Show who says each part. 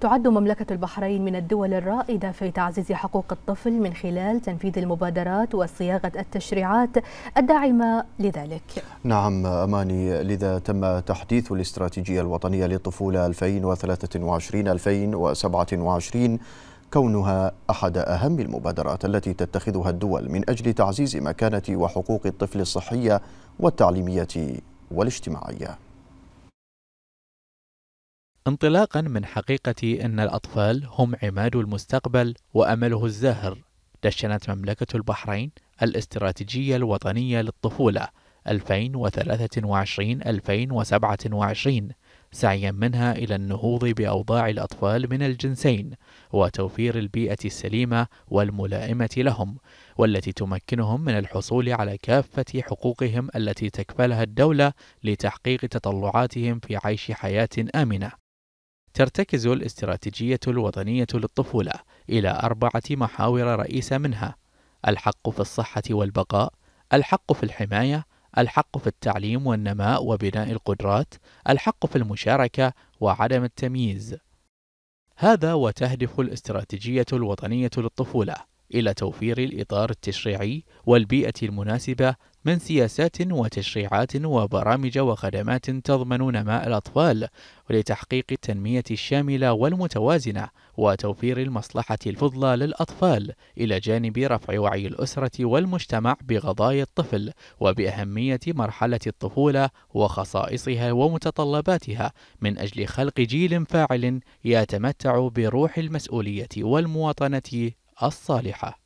Speaker 1: تعد مملكة البحرين من الدول الرائدة في تعزيز
Speaker 2: حقوق الطفل من خلال تنفيذ المبادرات وصياغة التشريعات الداعمة
Speaker 1: لذلك نعم أماني لذا تم تحديث الاستراتيجية الوطنية للطفولة 2023-2027 كونها أحد أهم المبادرات التي تتخذها الدول من أجل تعزيز مكانة وحقوق الطفل الصحية والتعليمية والاجتماعية
Speaker 2: انطلاقا من حقيقة أن الأطفال هم عماد المستقبل وأمله الزاهر دشنت مملكة البحرين الاستراتيجية الوطنية للطفولة 2023-2027 سعيا منها إلى النهوض بأوضاع الأطفال من الجنسين وتوفير البيئة السليمة والملائمة لهم والتي تمكنهم من الحصول على كافة حقوقهم التي تكفلها الدولة لتحقيق تطلعاتهم في عيش حياة آمنة ترتكز الاستراتيجية الوطنية للطفولة إلى أربعة محاور رئيسة منها الحق في الصحة والبقاء، الحق في الحماية، الحق في التعليم والنماء وبناء القدرات، الحق في المشاركة وعدم التمييز. هذا وتهدف الاستراتيجية الوطنية للطفولة إلى توفير الإطار التشريعي والبيئة المناسبة من سياسات وتشريعات وبرامج وخدمات تضمن نماء الأطفال ولتحقيق التنمية الشاملة والمتوازنة وتوفير المصلحة الفضلى للأطفال إلى جانب رفع وعي الأسرة والمجتمع بقضايا الطفل وبأهمية مرحلة الطفولة وخصائصها ومتطلباتها من أجل خلق جيل فاعل يتمتع بروح المسؤولية والمواطنة
Speaker 1: الصالحه